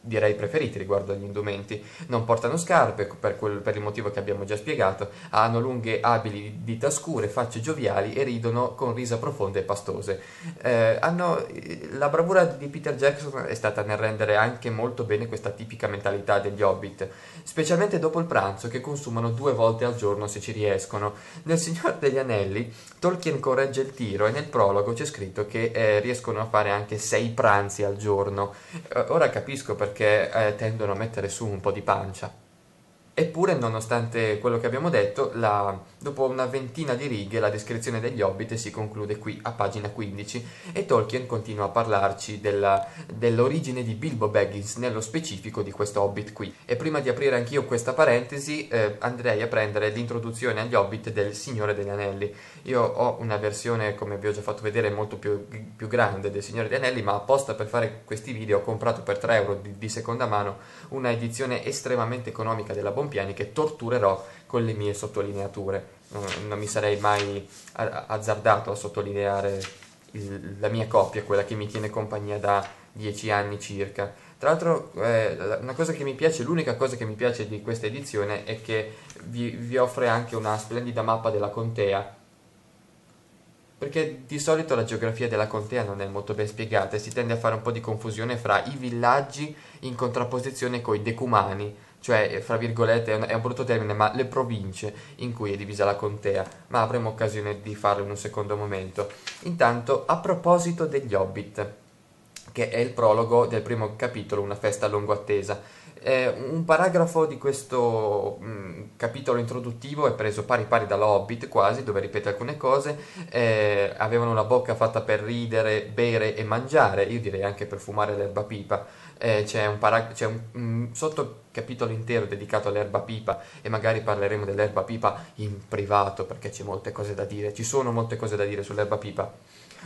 direi preferiti riguardo agli indumenti. Non portano scarpe per, quel, per, il motivo che abbiamo già spiegato, hanno lunghe abili dita scure, facce gioviali e ridono con risa profonde e pastose. Eh, hanno, eh, la bravura di Peter Jackson è stata nel rendere anche molto bene questa tipica mentalità degli hobbit, specialmente dopo il pranzo che consumano due volte al giorno se ci riescono. Nel Signore degli Anelli Tolkien corregge il tiro e nel prologo c'è scritto che eh, riescono a fare anche sei pranzi al giorno. Eh, ora capisco perché perché eh, tendono a mettere su un po' di pancia. Eppure, nonostante quello che abbiamo detto, la, dopo una ventina di righe la descrizione degli Hobbit si conclude qui a pagina 15 e Tolkien continua a parlarci della, dell'origine di Bilbo Baggins, nello specifico di questo Hobbit qui. E prima di aprire anch'io questa parentesi eh, andrei a prendere l'introduzione agli Hobbit del Signore degli Anelli. Io ho una versione, come vi ho già fatto vedere, molto più, più grande del Signore degli Anelli, ma apposta per fare questi video ho comprato per 3 euro di, di seconda mano una edizione estremamente economica della Bompiani che torturerò con le mie sottolineature. Non mi sarei mai azzardato a sottolineare il, la mia coppia, quella che mi tiene compagnia da dieci anni circa. Tra l'altro, eh, una cosa che mi piace, l'unica cosa che mi piace di questa edizione è che vi, vi offre anche una splendida mappa della contea perché di solito la geografia della contea non è molto ben spiegata e si tende a fare un po' di confusione fra i villaggi in contrapposizione con i decumani, cioè eh, fra virgolette è un, è un brutto termine, ma le province in cui è divisa la contea, ma avremo occasione di farlo in un secondo momento. Intanto, a proposito degli Hobbit, che è il prologo del primo capitolo, una festa a lungo attesa eh, un paragrafo di questo mh, mm, capitolo introduttivo è preso pari pari dall'Hobbit quasi, dove ripete alcune cose, eh, avevano una bocca fatta per ridere, bere e mangiare, io direi anche per fumare l'erba pipa, eh, c'è un, parag- c'è un mh, sottocapitolo intero dedicato all'erba pipa e magari parleremo dell'erba pipa in privato perché c'è molte cose da dire, ci sono molte cose da dire sull'erba pipa.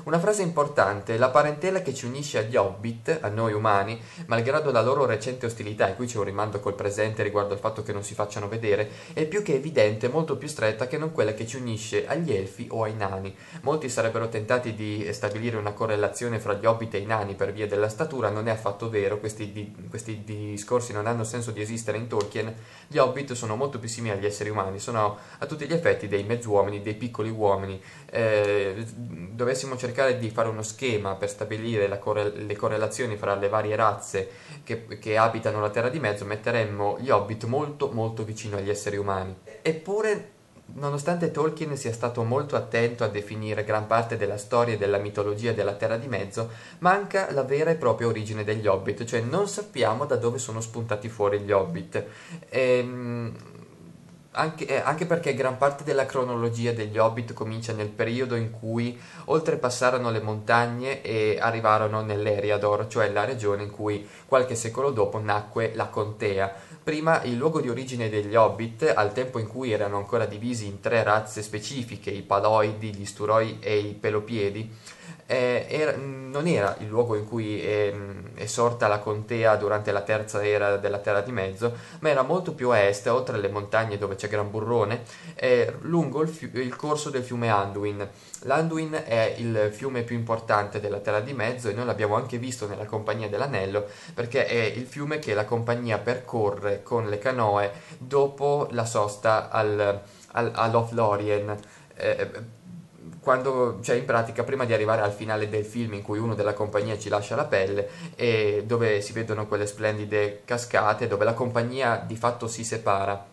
Una frase importante, la parentela che ci unisce agli hobbit, a noi umani, malgrado la loro recente ostilità, e qui c'è un rimando col presente riguardo al fatto che non si facciano vedere, è più che evidente, molto più stretta che non quella che ci unisce agli elfi o ai nani. Molti sarebbero tentati di stabilire una correlazione fra gli hobbit e i nani per via della statura, non è affatto vero, questi, di, questi discorsi non hanno senso di esistere in Tolkien, gli hobbit sono molto più simili agli esseri umani, sono a tutti gli effetti dei mezzuomini, dei piccoli uomini. Eh, dovessimo cercare di fare uno schema per stabilire corre le correlazioni fra le varie razze che, che, abitano la Terra di Mezzo, metteremmo gli Hobbit molto molto vicino agli esseri umani. Eppure, nonostante Tolkien sia stato molto attento a definire gran parte della storia e della mitologia della Terra di Mezzo, manca la vera e propria origine degli Hobbit, cioè non sappiamo da dove sono spuntati fuori gli Hobbit. Ehm anche, eh, anche, perché gran parte della cronologia degli Hobbit comincia nel periodo in cui oltrepassarono le montagne e arrivarono nell'Eriador, cioè la regione in cui qualche secolo dopo nacque la contea. Prima il luogo di origine degli Hobbit, al tempo in cui erano ancora divisi in tre razze specifiche, i Paloidi, gli Sturoi e i Pelopiedi, eh, era, mm, non era il luogo in cui eh, è sorta la contea durante la terza era della Terra di Mezzo, ma era molto più a est, oltre le montagne dove c'è Gran Burrone, eh, lungo il, fi- il, corso del fiume Anduin. L'Anduin è il fiume più importante della Terra di Mezzo e noi l'abbiamo anche visto nella Compagnia dell'Anello, perché è il fiume che la compagnia percorre con le canoe dopo la sosta al, al, all'Off Lorien eh, quando, cioè in pratica prima di arrivare al finale del film in cui uno della compagnia ci lascia la pelle e dove si vedono quelle splendide cascate dove la compagnia di fatto si separa.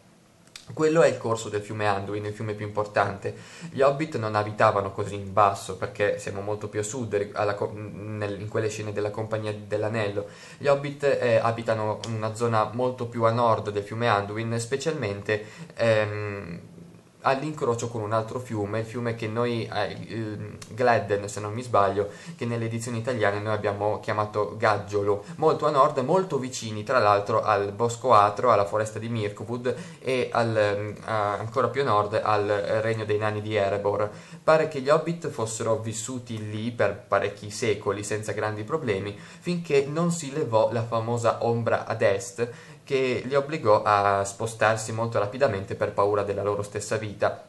Quello è il corso del fiume Anduin, il fiume più importante. Gli hobbit non abitavano così in basso, perché siamo molto più a sud alla, nel, in quelle scene della Compagnia dell'Anello. Gli hobbit eh, abitano una zona molto più a nord del fiume Anduin, specialmente ehm, all'incrocio con un altro fiume, il fiume che noi, eh, mm, Gledden se non mi sbaglio, che nelle edizioni italiane noi abbiamo chiamato Gaggiolo, molto a nord, molto vicini tra l'altro al Bosco Atro, alla foresta di Mirkwood e al, mm, a, ancora più a nord al regno dei nani di Erebor. Pare che gli hobbit fossero vissuti lì per parecchi secoli senza grandi problemi, finché non si levò la famosa ombra ad est, che li obbligò a spostarsi molto rapidamente per paura della loro stessa vita.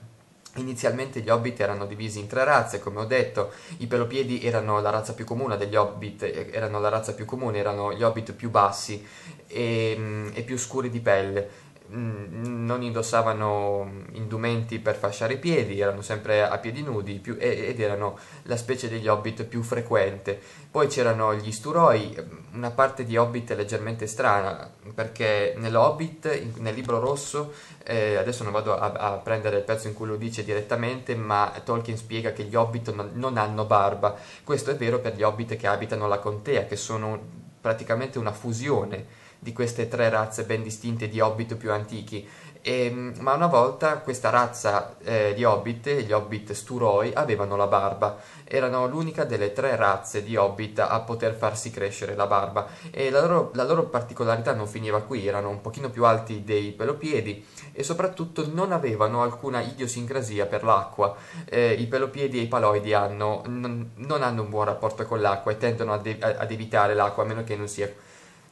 Inizialmente gli hobbit erano divisi in tre razze, come ho detto, i pelopiedi erano la razza più comune degli hobbit, erano la razza più comune, erano gli hobbit più bassi e, mm, e più scuri di pelle Mm, non indossavano indumenti per fasciare i piedi, erano sempre a piedi nudi più, ed erano la specie degli hobbit più frequente. Poi c'erano gli sturoi, mm, una parte di hobbit leggermente strana, perché nell'hobbit, nel libro rosso, eh, adesso non vado a, a, prendere il pezzo in cui lo dice direttamente, ma Tolkien spiega che gli hobbit non, non hanno barba. Questo è vero per gli hobbit che abitano la contea, che sono praticamente una fusione di queste tre razze ben distinte di hobbit più antichi. E, ehm, ma una volta questa razza eh, di hobbit, gli hobbit sturoi, avevano la barba. Erano l'unica delle tre razze di hobbit a poter farsi crescere la barba e la loro, la loro particolarità non finiva qui, erano un pochino più alti dei pelopiedi e soprattutto non avevano alcuna idiosincrasia per l'acqua. Eh, I pelopiedi e i paloidi hanno, non, non, hanno un buon rapporto con l'acqua e tendono ad, ad evitare l'acqua a meno che non sia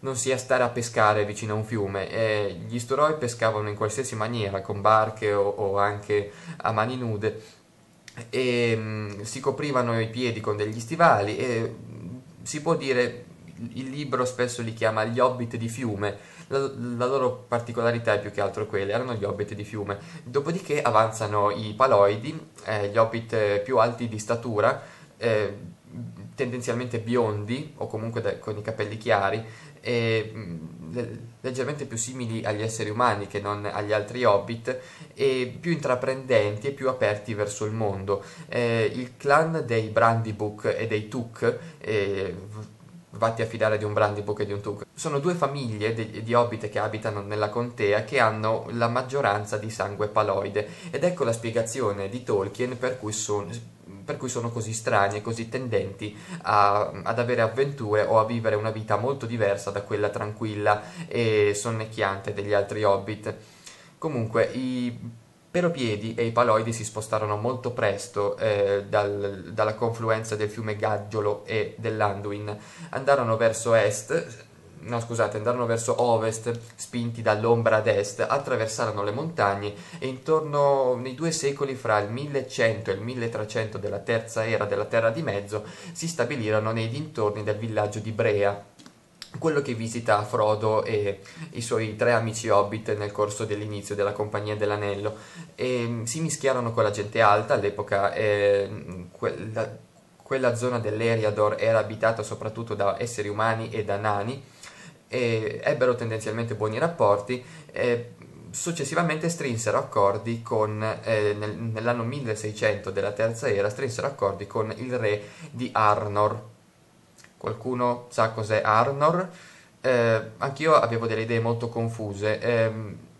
non sia stare a pescare vicino a un fiume. Eh, gli storoi pescavano in qualsiasi maniera, con barche o, o anche a mani nude, e mh, mm, si coprivano i piedi con degli stivali e mm, si può dire, il libro spesso li chiama gli hobbit di fiume, la, la loro particolarità è più che altro quella, erano gli hobbit di fiume. Dopodiché avanzano i paloidi, eh, gli hobbit eh, più alti di statura, eh, tendenzialmente biondi o comunque da, con i capelli chiari, eh, leggermente più simili agli esseri umani che non agli altri hobbit e più intraprendenti e più aperti verso il mondo. Eh, il clan dei Brandybuck e dei Tuk eh, vatti a fidare di un Brandybuck e di un Tuk. Sono due famiglie di, di, hobbit che abitano nella contea che hanno la maggioranza di sangue paloide ed ecco la spiegazione di Tolkien per cui sono per cui sono così strani e così tendenti a, ad avere avventure o a vivere una vita molto diversa da quella tranquilla e sonnecchiante degli altri hobbit. Comunque, i Peropiedi e i Paloidi si spostarono molto presto eh, dal, dalla confluenza del fiume Gaggiolo e dell'Anduin, andarono verso est no scusate, andarono verso ovest, spinti dall'ombra ad est, attraversarono le montagne e intorno nei due secoli fra il 1100 e il 1300 della terza era della Terra di Mezzo si stabilirono nei dintorni del villaggio di Brea, quello che visita Frodo e i suoi tre amici hobbit nel corso dell'inizio della Compagnia dell'Anello e mm, si mischiarono con la gente alta all'epoca eh, mm, quella, quella zona dell'Eriador era abitata soprattutto da esseri umani e da nani e ebbero tendenzialmente buoni rapporti e successivamente strinsero accordi con, eh, nel, nell'anno 1600 della terza era, strinsero accordi con il re di Arnor. Qualcuno sa cos'è Arnor? Eh, anch'io avevo delle idee molto confuse. Eh,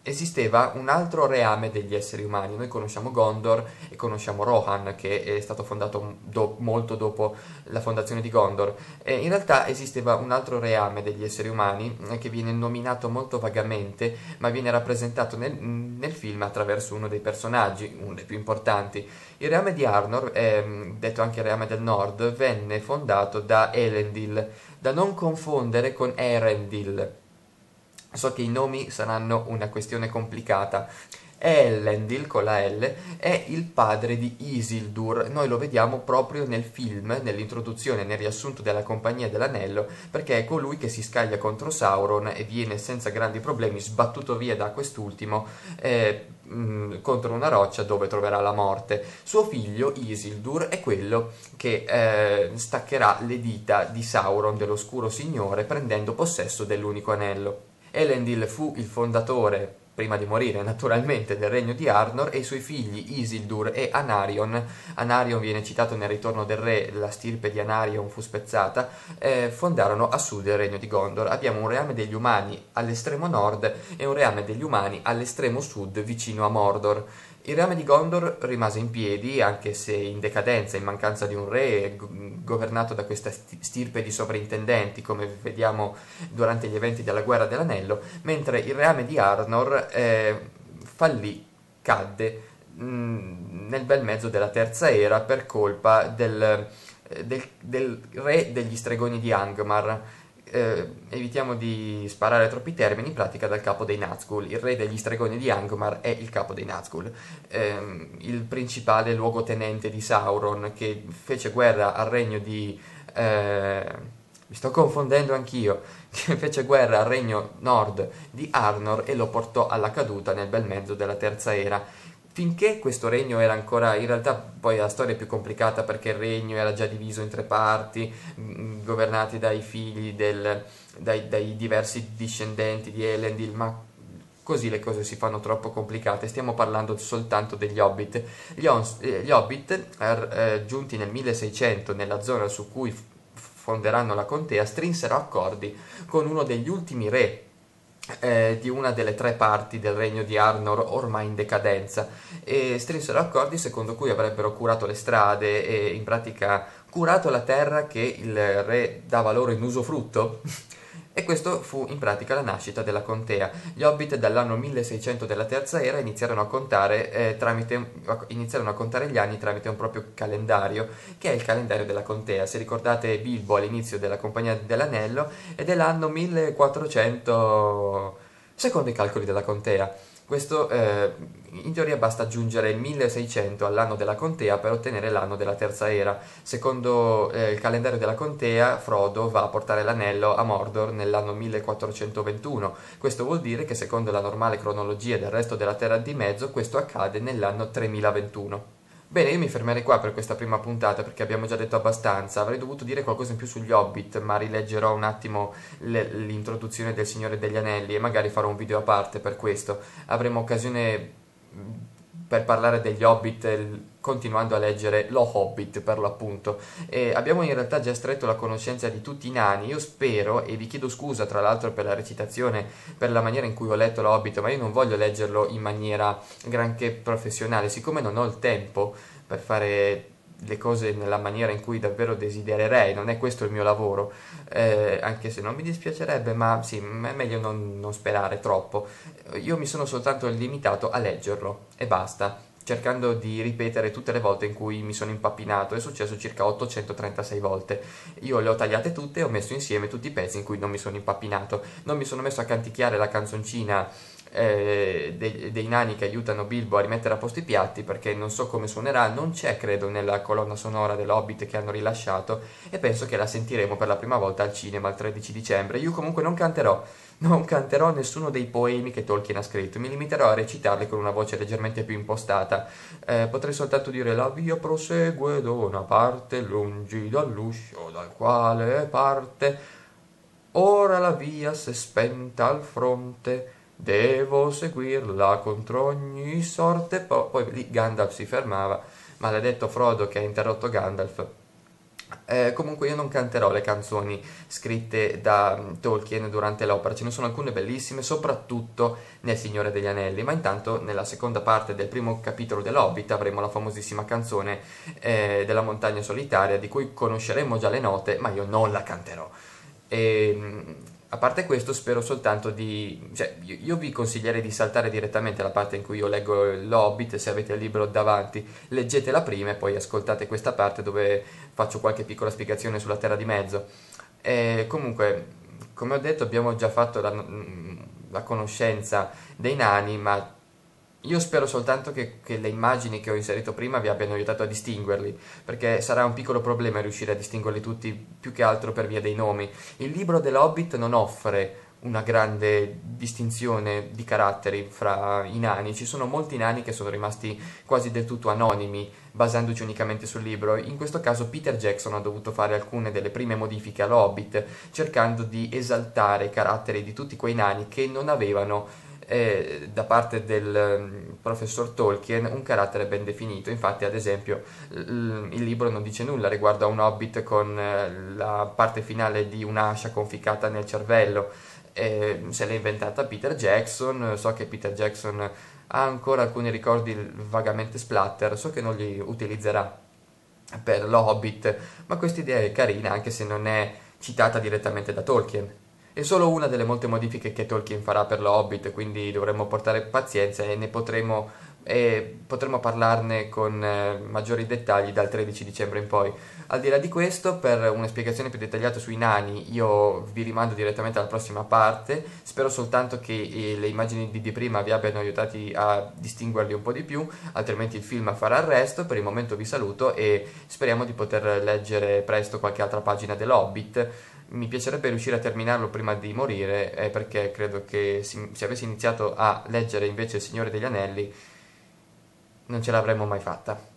esisteva un altro reame degli esseri umani. Noi conosciamo Gondor e conosciamo Rohan, che è stato fondato do- molto dopo la fondazione di Gondor. E in realtà esisteva un altro reame degli esseri umani eh, che viene nominato molto vagamente, ma viene rappresentato nel, nel, film attraverso uno dei personaggi, uno dei più importanti. Il reame di Arnor, eh, detto anche reame del Nord, venne fondato da Elendil, da non confondere con Erendil So che i nomi saranno una questione complicata. Elendil con la L è il padre di Isildur, noi lo vediamo proprio nel film, nell'introduzione, nel riassunto della Compagnia dell'Anello, perché è colui che si scaglia contro Sauron e viene senza grandi problemi sbattuto via da quest'ultimo eh, contro una roccia dove troverà la morte. Suo figlio Isildur è quello che eh, staccherà le dita di Sauron, dell'oscuro signore, prendendo possesso dell'unico anello. Elendil fu il fondatore, prima di morire naturalmente, del regno di Arnor e i suoi figli Isildur e Anarion, Anarion viene citato nel ritorno del re, la stirpe di Anarion fu spezzata, eh, fondarono a sud il regno di Gondor. Abbiamo un reame degli umani all'estremo nord e un reame degli umani all'estremo sud vicino a Mordor. Il reame di Gondor rimase in piedi, anche se in decadenza, in mancanza di un re, governato da questa stirpe di sovrintendenti, come vediamo durante gli eventi della Guerra dell'Anello, mentre il reame di Arnor eh, fallì, cadde mh, mm, nel bel mezzo della Terza Era per colpa del, eh, del, del re degli stregoni di Angmar eh, evitiamo di sparare troppi termini, in pratica dal capo dei Nazgul. Il re degli stregoni di Angmar è il capo dei Nazgul, ehm, il principale luogotenente di Sauron che fece guerra al regno di... Eh, mi sto confondendo anch'io, che fece guerra al regno nord di Arnor e lo portò alla caduta nel bel mezzo della terza era finché questo regno era ancora, in realtà poi la storia è più complicata perché il regno era già diviso in tre parti, mm, mm, governati dai figli, del, dai, dai, diversi discendenti di Elendil, ma così le cose si fanno troppo complicate, stiamo parlando soltanto degli Hobbit. Gli, eh, gli Hobbit, er, eh, giunti nel 1600 nella zona su cui fonderanno la contea, strinsero accordi con uno degli ultimi re eh, di una delle tre parti del regno di Arnor ormai in decadenza e strinsero accordi secondo cui avrebbero curato le strade e in pratica curato la terra che il re dava loro in usufrutto e questo fu in pratica la nascita della contea. Gli Hobbit dall'anno 1600 della terza era iniziarono a contare, eh, tramite, iniziarono a contare gli anni tramite un proprio calendario, che è il calendario della contea. Se ricordate Bilbo all'inizio della Compagnia dell'Anello è dell'anno 1400 secondo i calcoli della contea. Questo eh, in teoria basta aggiungere il 1600 all'anno della contea per ottenere l'anno della terza era. Secondo eh, il calendario della contea, Frodo va a portare l'anello a Mordor nell'anno 1421. Questo vuol dire che secondo la normale cronologia del resto della Terra di Mezzo, questo accade nell'anno 3021. Bene, io mi fermerei qua per questa prima puntata perché abbiamo già detto abbastanza. Avrei dovuto dire qualcosa in più sugli Hobbit, ma rileggerò un attimo le, l'introduzione del Signore degli Anelli e magari farò un video a parte per questo. Avremo occasione per parlare degli Hobbit continuando a leggere Lo Hobbit per l'appunto. Eh, abbiamo in realtà già stretto la conoscenza di tutti i nani, io spero, e vi chiedo scusa tra l'altro per la recitazione, per la maniera in cui ho letto Lo Hobbit, ma io non voglio leggerlo in maniera granché professionale, siccome non ho il tempo per fare le cose nella maniera in cui davvero desidererei, non è questo il mio lavoro, eh, anche se non mi dispiacerebbe, ma sì, è meglio non, non sperare troppo. Io mi sono soltanto limitato a leggerlo e basta cercando di ripetere tutte le volte in cui mi sono impappinato, è successo circa 836 volte. Io le ho tagliate tutte e ho messo insieme tutti i pezzi in cui non mi sono impappinato. Non mi sono messo a canticchiare la canzoncina eh, dei, dei, nani che aiutano Bilbo a rimettere a posto i piatti perché non so come suonerà, non c'è credo nella colonna sonora dell'Hobbit che hanno rilasciato e penso che la sentiremo per la prima volta al cinema il 13 dicembre. Io comunque non canterò, non canterò nessuno dei poemi che Tolkien ha scritto, mi limiterò a recitarli con una voce leggermente più impostata. Eh, potrei soltanto dire la via prosegue da una parte lungi dall'uscio dal quale parte, ora la via si è spenta al fronte devo seguirla contro ogni sorte. Po poi lì Gandalf si fermava, maledetto Frodo che ha interrotto Gandalf. Eh, comunque io non canterò le canzoni scritte da mm, Tolkien durante l'opera, ce ne sono alcune bellissime, soprattutto nel Signore degli Anelli, ma intanto nella seconda parte del primo capitolo dell'Hobbit avremo la famosissima canzone eh, della montagna solitaria di cui conosceremo già le note, ma io non la canterò. E, ehm, a parte questo spero soltanto di... Cioè, io, io, vi consiglierei di saltare direttamente la parte in cui io leggo l'Hobbit, se avete il libro davanti, leggete la prima e poi ascoltate questa parte dove faccio qualche piccola spiegazione sulla Terra di Mezzo. E comunque, come ho detto, abbiamo già fatto la, mm, la conoscenza dei nani, ma io spero soltanto che, che, le immagini che ho inserito prima vi abbiano aiutato a distinguerli, perché sarà un piccolo problema riuscire a distinguerli tutti, più che altro per via dei nomi. Il libro dell'Hobbit non offre una grande distinzione di caratteri fra i nani, ci sono molti nani che sono rimasti quasi del tutto anonimi, basandoci unicamente sul libro. In questo caso Peter Jackson ha dovuto fare alcune delle prime modifiche all'Hobbit, cercando di esaltare i caratteri di tutti quei nani che non avevano è da parte del mm, professor Tolkien un carattere ben definito, infatti ad esempio il libro non dice nulla riguardo a un hobbit con eh, la parte finale di un'ascia conficcata nel cervello, eh, se l'è inventata Peter Jackson, so che Peter Jackson ha ancora alcuni ricordi vagamente splatter, so che non li utilizzerà per lo Hobbit, ma questa idea è carina anche se non è citata direttamente da Tolkien. È solo una delle molte modifiche che Tolkien farà per lo Hobbit, quindi dovremmo portare pazienza e ne potremo, eh, potremo parlarne con eh, maggiori dettagli dal 13 dicembre in poi. Al di là di questo, per una spiegazione più dettagliata sui nani, io vi rimando direttamente alla prossima parte. Spero soltanto che eh, le immagini di, di prima vi abbiano aiutati a distinguerli un po' di più, altrimenti il film farà il resto. Per il momento vi saluto e speriamo di poter leggere presto qualche altra pagina dell'Hobbit mi piacerebbe riuscire a terminarlo prima di morire eh, perché credo che si, se avessi iniziato a leggere invece Il Signore degli Anelli non ce l'avremmo mai fatta.